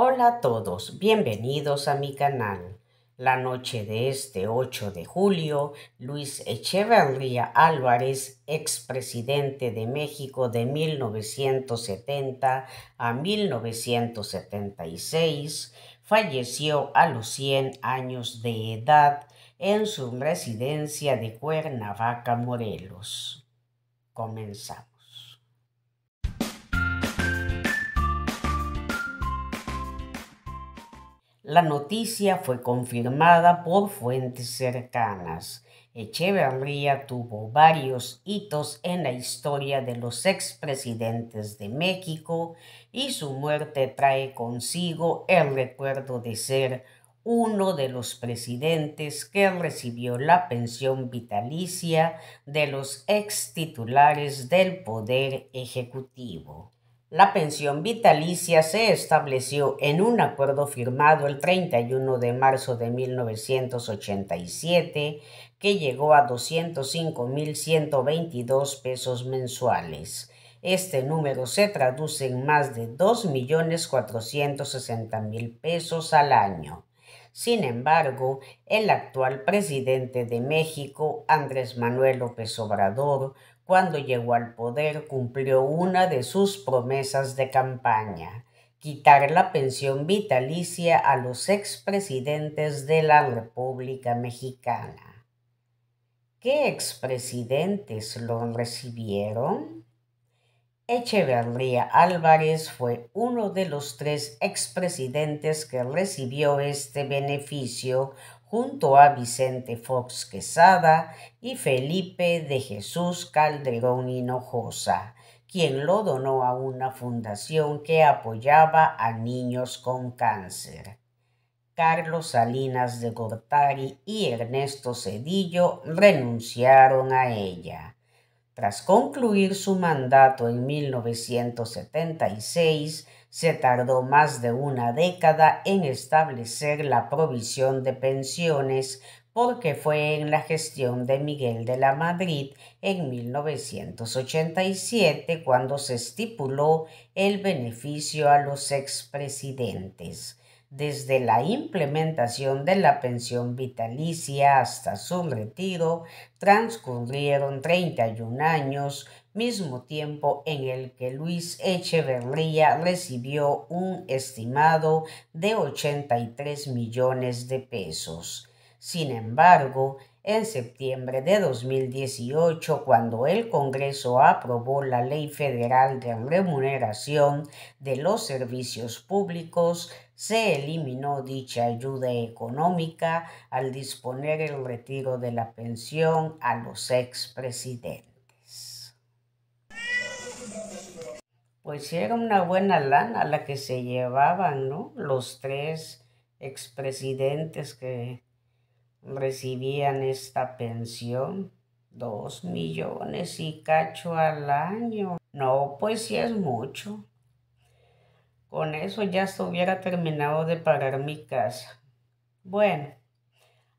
Hola a todos, bienvenidos a mi canal. La noche de este 8 de julio, Luis Echeverría Álvarez, expresidente de México de 1970 a 1976, falleció a los 100 años de edad en su residencia de Cuernavaca, Morelos. Comenzamos. La noticia fue confirmada por fuentes cercanas. Echeverría tuvo varios hitos en la historia de los expresidentes de México y su muerte trae consigo el recuerdo de ser uno de los presidentes que recibió la pensión vitalicia de los ex titulares del Poder Ejecutivo. La pensión vitalicia se estableció en un acuerdo firmado el 31 de marzo de 1987 que llegó a 205.122 pesos mensuales. Este número se traduce en más de 2.460.000 pesos al año. Sin embargo, el actual presidente de México, Andrés Manuel López Obrador, cuando llegó al poder cumplió una de sus promesas de campaña, quitar la pensión vitalicia a los expresidentes de la República Mexicana. ¿Qué expresidentes lo recibieron? Echeverría Álvarez fue uno de los tres expresidentes que recibió este beneficio junto a Vicente Fox Quesada y Felipe de Jesús Calderón Hinojosa, quien lo donó a una fundación que apoyaba a niños con cáncer. Carlos Salinas de Gortari y Ernesto Cedillo renunciaron a ella. Tras concluir su mandato en 1976, se tardó más de una década en establecer la provisión de pensiones porque fue en la gestión de Miguel de la Madrid en 1987 cuando se estipuló el beneficio a los expresidentes desde la implementación de la pensión vitalicia hasta su retiro, transcurrieron 31 años, mismo tiempo en el que Luis Echeverría recibió un estimado de 83 millones de pesos. Sin embargo, en septiembre de 2018 cuando el Congreso aprobó la Ley Federal de Remuneración de los Servicios Públicos, se eliminó dicha ayuda económica al disponer el retiro de la pensión a los expresidentes. Pues era una buena lana la que se llevaban, ¿no? Los tres expresidentes que recibían esta pensión. Dos millones y cacho al año. No, pues sí es mucho. Con eso ya hubiera terminado de pagar mi casa. Bueno,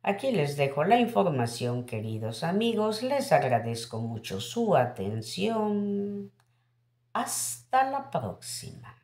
aquí les dejo la información, queridos amigos. Les agradezco mucho su atención. Hasta la próxima.